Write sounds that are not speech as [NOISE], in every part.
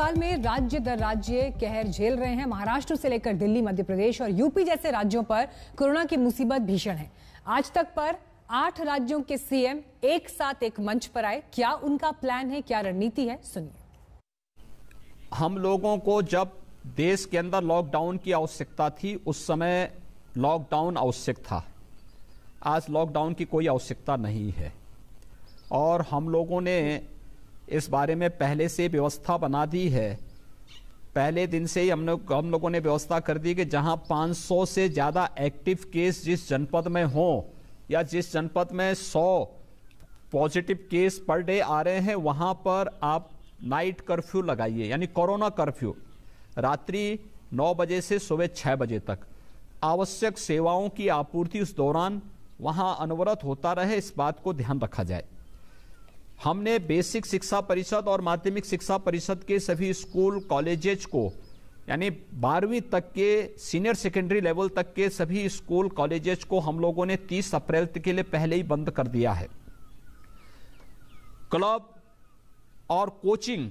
काल में राज्य दर राज्य कहर झेल रहे हैं महाराष्ट्र से लेकर दिल्ली मध्य प्रदेश और यूपी जैसे राज्यों पर कोरोना की मुसीबत भीषण है आज तक पर आठ राज्यों के सीएम एक साथ एक मंच पर आए क्या उनका प्लान है क्या रणनीति है सुनिए हम लोगों को जब देश के अंदर लॉकडाउन की आवश्यकता थी उस समय लॉकडाउन आवश्यक था आज लॉकडाउन की कोई आवश्यकता नहीं है और हम लोगों ने इस बारे में पहले से व्यवस्था बना दी है पहले दिन से ही हम लोग हम लोगों ने व्यवस्था कर दी कि जहां 500 से ज़्यादा एक्टिव केस जिस जनपद में हो या जिस जनपद में 100 पॉजिटिव केस पर डे आ रहे हैं वहां पर आप नाइट कर्फ्यू लगाइए यानी कोरोना कर्फ्यू रात्रि 9 बजे से सुबह 6 बजे तक आवश्यक सेवाओं की आपूर्ति उस दौरान वहां अनवरत होता रहे इस बात को ध्यान रखा जाए हमने बेसिक शिक्षा परिषद और माध्यमिक शिक्षा परिषद के सभी स्कूल कॉलेजेज को यानी बारहवीं तक के सीनियर सेकेंडरी लेवल तक के सभी स्कूल कॉलेजेज को हम लोगों ने 30 अप्रैल के लिए पहले ही बंद कर दिया है क्लब और कोचिंग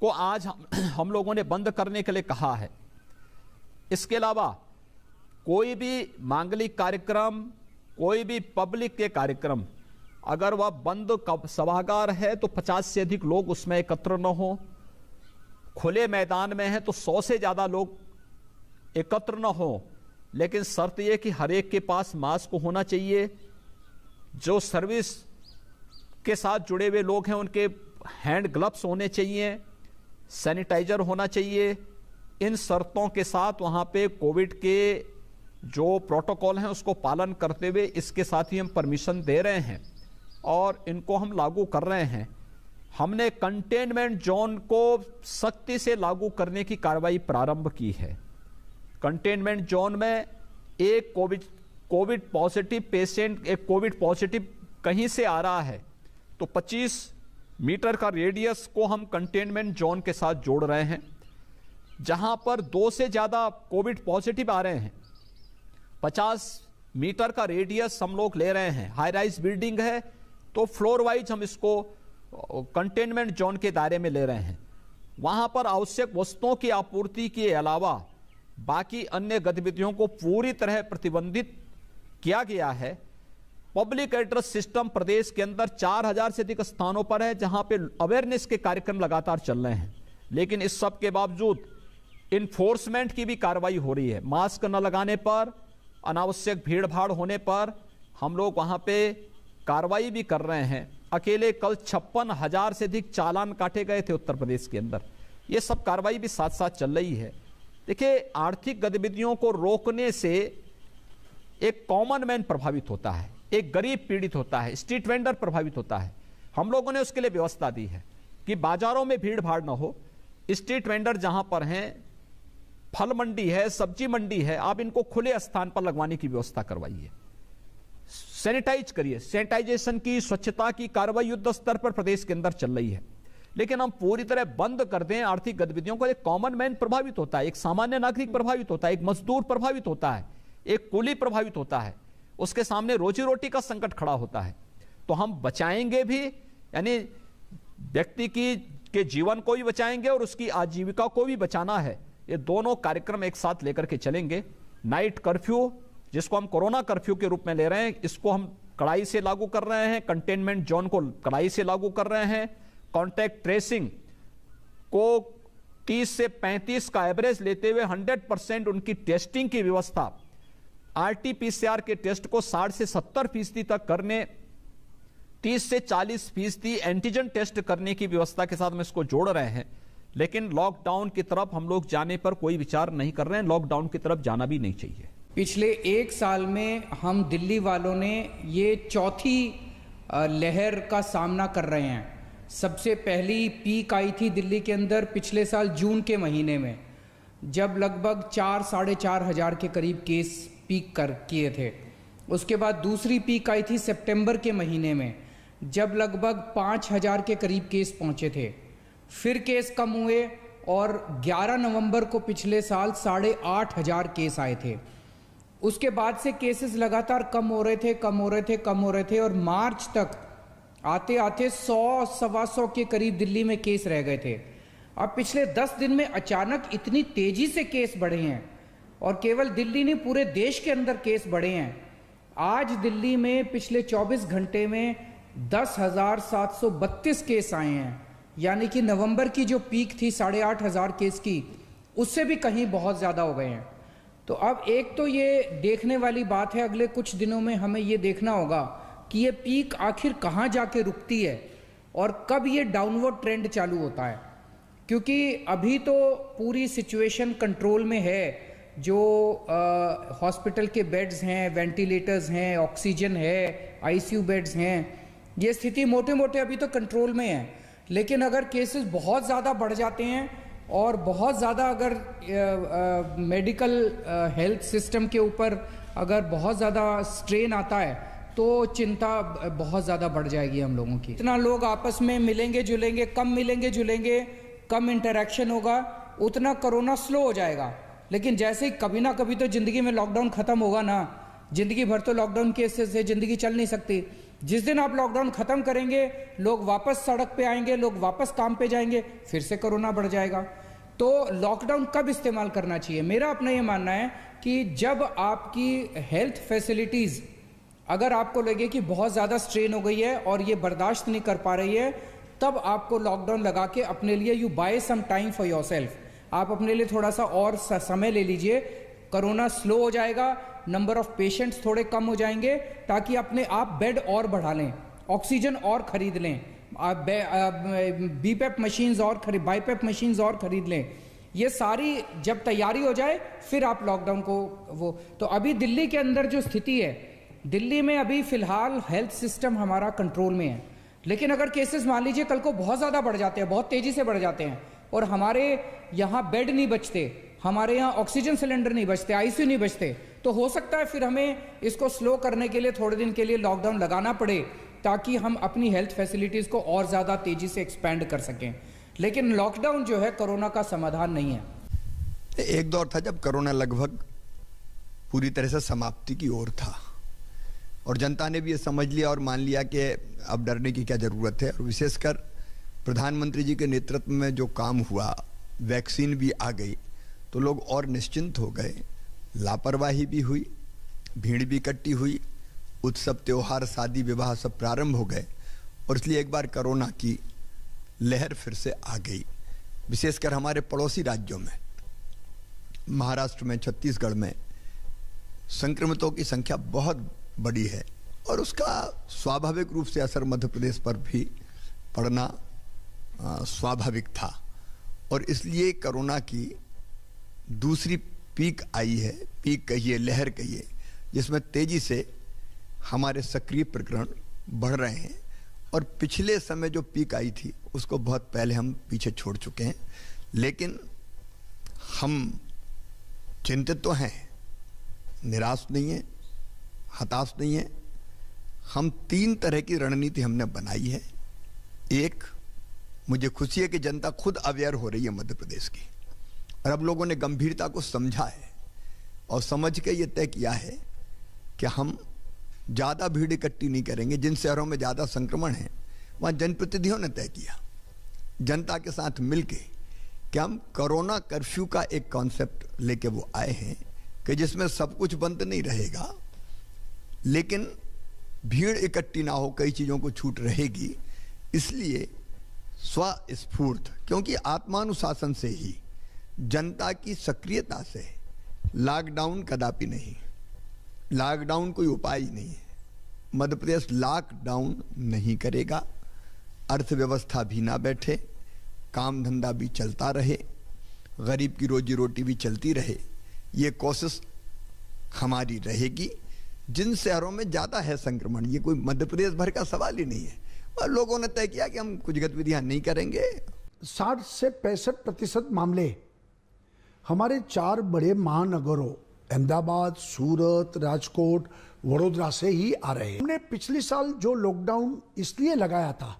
को आज हम, [CLEARS THROAT] हम लोगों ने बंद करने के लिए कहा है इसके अलावा कोई भी मांगलिक कार्यक्रम कोई भी पब्लिक के कार्यक्रम अगर वह बंद सभागार है तो 50 से अधिक लोग उसमें एकत्र न हो खुले मैदान में है तो 100 से ज़्यादा लोग एकत्र न हो लेकिन शर्त यह कि हर एक के पास मास्क होना चाहिए जो सर्विस के साथ जुड़े हुए लोग हैं उनके हैंड ग्लव्स होने चाहिए सैनिटाइजर होना चाहिए इन शर्तों के साथ वहाँ पे कोविड के जो प्रोटोकॉल हैं उसको पालन करते हुए इसके साथ ही हम परमिशन दे रहे हैं और इनको हम लागू कर रहे हैं हमने कंटेनमेंट जोन को सख्ती से लागू करने की कार्रवाई प्रारंभ की है कंटेनमेंट जोन में एक कोविड कोविड पॉजिटिव पेशेंट एक कोविड पॉजिटिव कहीं से आ रहा है तो 25 मीटर का रेडियस को हम कंटेनमेंट जोन के साथ जोड़ रहे हैं जहां पर दो से ज़्यादा कोविड पॉजिटिव आ रहे हैं 50 मीटर का रेडियस हम लोग ले रहे हैं हाई राइज बिल्डिंग है तो फ्लोर वाइज हम इसको कंटेनमेंट जोन के दायरे में ले रहे हैं वहाँ पर आवश्यक वस्तुओं की आपूर्ति के अलावा बाकी अन्य गतिविधियों को पूरी तरह प्रतिबंधित किया गया है पब्लिक एड्रेस सिस्टम प्रदेश के अंदर 4000 से अधिक स्थानों पर है जहां पे अवेयरनेस के कार्यक्रम लगातार चल रहे हैं लेकिन इस सब के बावजूद इन्फोर्समेंट की भी कार्रवाई हो रही है मास्क न लगाने पर अनावश्यक भीड़ भाड़ होने पर हम लोग वहाँ पर कार्रवाई भी कर रहे हैं अकेले कल छप्पन हजार से अधिक चालान काटे गए थे उत्तर प्रदेश के अंदर ये सब कार्रवाई भी साथ साथ चल रही है देखिए आर्थिक गतिविधियों को रोकने से एक कॉमन मैन प्रभावित होता है एक गरीब पीड़ित होता है स्ट्रीट वेंडर प्रभावित होता है हम लोगों ने उसके लिए व्यवस्था दी है कि बाजारों में भीड़ भाड़ ना हो स्ट्रीट वेंडर जहां पर हैं फल मंडी है सब्जी मंडी है आप इनको खुले स्थान पर लगवाने की व्यवस्था करवाइए सैनिटाइज करिए सैनिटाइजेशन की स्वच्छता की कार्रवाई युद्ध स्तर पर प्रदेश के अंदर चल रही है लेकिन हम पूरी तरह बंद कर दें आर्थिक गतिविधियों को एक कॉमन मैन प्रभावित होता है एक सामान्य नागरिक प्रभावित होता है एक मजदूर प्रभावित होता है एक कुली प्रभावित होता है उसके सामने रोजी रोटी का संकट खड़ा होता है तो हम बचाएंगे भी यानी व्यक्ति की के जीवन को भी बचाएंगे और उसकी आजीविका को भी बचाना है ये दोनों कार्यक्रम एक साथ लेकर के चलेंगे नाइट कर्फ्यू जिसको हम कोरोना कर्फ्यू के रूप में ले रहे हैं इसको हम कड़ाई से लागू कर रहे हैं कंटेनमेंट जोन को कड़ाई से लागू कर रहे हैं कॉन्टैक्ट ट्रेसिंग को 30 से 35 का एवरेज लेते हुए 100 परसेंट उनकी टेस्टिंग की व्यवस्था आरटीपीसीआर के टेस्ट को 60 से 70 फीसदी तक करने 30 से 40 फीसदी एंटीजन टेस्ट करने की व्यवस्था के साथ हम इसको जोड़ रहे हैं लेकिन लॉकडाउन की तरफ हम लोग जाने पर कोई विचार नहीं कर रहे हैं लॉकडाउन की तरफ जाना भी नहीं चाहिए पिछले एक साल में हम दिल्ली वालों ने ये चौथी लहर का सामना कर रहे हैं सबसे पहली पीक आई थी दिल्ली के अंदर पिछले साल जून के महीने में जब लगभग चार साढ़े चार हज़ार के करीब केस पीक कर किए थे उसके बाद दूसरी पीक आई थी सितंबर के महीने में जब लगभग पाँच हज़ार के करीब केस पहुंचे थे फिर केस कम हुए और 11 नवंबर को पिछले साल साढ़े आठ हज़ार केस आए थे उसके बाद से केसेस लगातार कम हो रहे थे कम हो रहे थे कम हो रहे थे और मार्च तक आते आते सौ सवा सौ के करीब दिल्ली में केस रह गए थे अब पिछले दस दिन में अचानक इतनी तेजी से केस बढ़े हैं और केवल दिल्ली नहीं पूरे देश के अंदर केस बढ़े हैं आज दिल्ली में पिछले 24 घंटे में दस हजार सात सौ बत्तीस केस आए हैं यानी कि नवंबर की जो पीक थी साढ़े आठ हजार केस की उससे भी कहीं बहुत ज़्यादा हो गए हैं तो अब एक तो ये देखने वाली बात है अगले कुछ दिनों में हमें ये देखना होगा कि ये पीक आखिर कहाँ जाके रुकती है और कब ये डाउनवर्ड ट्रेंड चालू होता है क्योंकि अभी तो पूरी सिचुएशन कंट्रोल में है जो हॉस्पिटल के बेड्स हैं वेंटिलेटर्स हैं ऑक्सीजन है आईसीयू बेड्स हैं ये स्थिति मोटे मोटे अभी तो कंट्रोल में है लेकिन अगर केसेस बहुत ज़्यादा बढ़ जाते हैं और बहुत ज़्यादा अगर मेडिकल हेल्थ सिस्टम के ऊपर अगर बहुत ज़्यादा स्ट्रेन आता है तो चिंता बहुत ज़्यादा बढ़ जाएगी हम लोगों की इतना लोग आपस में मिलेंगे जुलेंगे कम मिलेंगे जुलेंगे कम इंटरेक्शन होगा उतना कोरोना स्लो हो जाएगा लेकिन जैसे ही कभी ना कभी तो ज़िंदगी में लॉकडाउन ख़त्म होगा ना ज़िंदगी भर तो लॉकडाउन के से ज़िंदगी चल नहीं सकती जिस दिन आप लॉकडाउन खत्म करेंगे लोग वापस सड़क पे आएंगे लोग वापस काम पे जाएंगे फिर से कोरोना बढ़ जाएगा तो लॉकडाउन कब इस्तेमाल करना चाहिए मेरा अपना ये मानना है कि जब आपकी हेल्थ फैसिलिटीज़ अगर आपको लगे कि बहुत ज़्यादा स्ट्रेन हो गई है और ये बर्दाश्त नहीं कर पा रही है तब आपको लॉकडाउन लगा के अपने लिए you buy some time for yourself आप अपने लिए थोड़ा सा और समय ले लीजिए कोरोना स्लो हो जाएगा नंबर ऑफ पेशेंट्स थोड़े कम हो जाएंगे ताकि अपने आप बेड और बढ़ा लें ऑक्सीजन और खरीद लें बीपैप मशीन्स e और खरीद बाईपैप मशीन्स और खरीद लें ये सारी जब तैयारी हो जाए फिर आप लॉकडाउन को वो तो अभी दिल्ली के अंदर जो स्थिति है दिल्ली में अभी फिलहाल हेल्थ सिस्टम हमारा कंट्रोल में है लेकिन अगर केसेस मान लीजिए कल को बहुत ज़्यादा बढ़ जाते हैं बहुत तेज़ी से बढ़ जाते हैं और हमारे यहाँ बेड नहीं बचते हमारे यहाँ ऑक्सीजन सिलेंडर नहीं बचते आईसीयू नहीं बचते तो हो सकता है फिर हमें इसको स्लो करने के लिए थोड़े दिन के लिए लॉकडाउन लगाना पड़े ताकि हम अपनी हेल्थ फैसिलिटीज़ को और ज़्यादा तेज़ी से एक्सपेंड कर सकें लेकिन लॉकडाउन जो है कोरोना का समाधान नहीं है एक दौर था जब कोरोना लगभग पूरी तरह से समाप्ति की ओर था और जनता ने भी ये समझ लिया और मान लिया कि अब डरने की क्या ज़रूरत है और विशेषकर प्रधानमंत्री जी के नेतृत्व में जो काम हुआ वैक्सीन भी आ गई तो लोग और निश्चिंत हो गए लापरवाही भी हुई भीड़ भी इकट्ठी हुई उत्सव त्यौहार शादी विवाह सब प्रारंभ हो गए और इसलिए एक बार कोरोना की लहर फिर से आ गई विशेषकर हमारे पड़ोसी राज्यों में महाराष्ट्र में छत्तीसगढ़ में संक्रमितों की संख्या बहुत बड़ी है और उसका स्वाभाविक रूप से असर मध्य प्रदेश पर भी पड़ना स्वाभाविक था और इसलिए कोरोना की दूसरी पीक आई है पीक कहिए लहर कहिए जिसमें तेजी से हमारे सक्रिय प्रकरण बढ़ रहे हैं और पिछले समय जो पीक आई थी उसको बहुत पहले हम पीछे छोड़ चुके हैं लेकिन हम चिंतित तो हैं निराश नहीं है हताश नहीं है हम तीन तरह की रणनीति हमने बनाई है एक मुझे खुशी है कि जनता खुद अवेयर हो रही है मध्य प्रदेश की और अब लोगों ने गंभीरता को समझा है और समझ के ये तय किया है कि हम ज़्यादा भीड़ इकट्ठी नहीं करेंगे जिन शहरों में ज़्यादा संक्रमण है वहाँ जनप्रतिनिधियों ने तय किया जनता के साथ मिलके कि हम कोरोना कर्फ्यू का एक कॉन्सेप्ट लेके वो आए हैं कि जिसमें सब कुछ बंद नहीं रहेगा लेकिन भीड़ इकट्ठी ना हो कई चीज़ों को छूट रहेगी इसलिए स्वस्फूर्त क्योंकि आत्मानुशासन से ही जनता की सक्रियता से लॉकडाउन कदापि नहीं लॉकडाउन कोई उपाय नहीं है मध्य प्रदेश लॉकडाउन नहीं करेगा अर्थव्यवस्था भी ना बैठे काम धंधा भी चलता रहे गरीब की रोजी रोटी भी चलती रहे ये कोशिश हमारी रहेगी जिन शहरों में ज़्यादा है संक्रमण ये कोई मध्य प्रदेश भर का सवाल ही नहीं है और लोगों ने तय किया कि हम कुछ गतिविधियां नहीं करेंगे साठ से पैंसठ प्रतिशत मामले हमारे चार बड़े महानगरों अहमदाबाद सूरत राजकोट वडोदरा से ही आ रहे हमने पिछले साल जो लॉकडाउन इसलिए लगाया था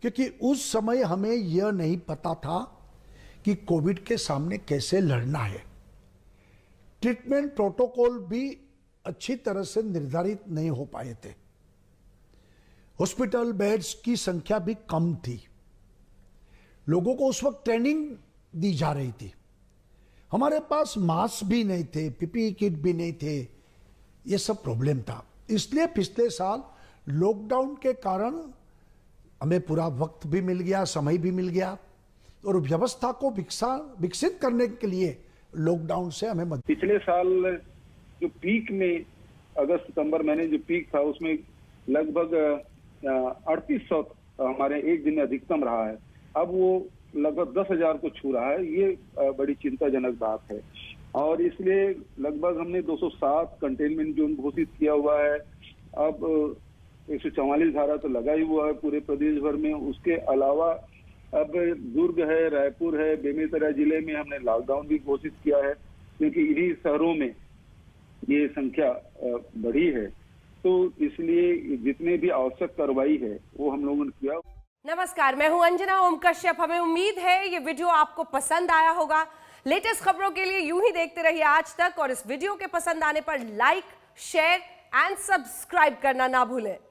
क्योंकि उस समय हमें यह नहीं पता था कि कोविड के सामने कैसे लड़ना है ट्रीटमेंट प्रोटोकॉल भी अच्छी तरह से निर्धारित नहीं हो पाए थे हॉस्पिटल बेड्स की संख्या भी कम थी लोगों को उस वक्त ट्रेनिंग दी जा रही थी हमारे पास मास्क भी नहीं थे पीपी किट भी नहीं थे ये सब प्रॉब्लम था इसलिए पिछले साल लॉकडाउन के कारण हमें पूरा वक्त भी मिल गया समय भी मिल गया और व्यवस्था को विकसा विकसित करने के लिए लॉकडाउन से हमें मदद पिछले साल जो पीक में अगस्त सितंबर महीने जो पीक था उसमें लगभग अड़तीस सौ हमारे एक दिन में अधिकतम रहा है अब वो लगभग दस हजार को छू रहा है ये बड़ी चिंताजनक बात है और इसलिए लगभग हमने 207 कंटेनमेंट जोन घोषित किया हुआ है अब एक धारा तो लगा ही हुआ है पूरे प्रदेश भर में उसके अलावा अब दुर्ग है रायपुर है बेमेतरा जिले में हमने लॉकडाउन भी घोषित किया है क्योंकि इन्हीं शहरों में ये संख्या बढ़ी है तो इसलिए जितने भी आवश्यक कार्रवाई है वो हम लोगों ने किया नमस्कार मैं हूं अंजना ओम कश्यप हमें उम्मीद है ये वीडियो आपको पसंद आया होगा लेटेस्ट खबरों के लिए यूं ही देखते रहिए आज तक और इस वीडियो के पसंद आने पर लाइक शेयर एंड सब्सक्राइब करना ना भूलें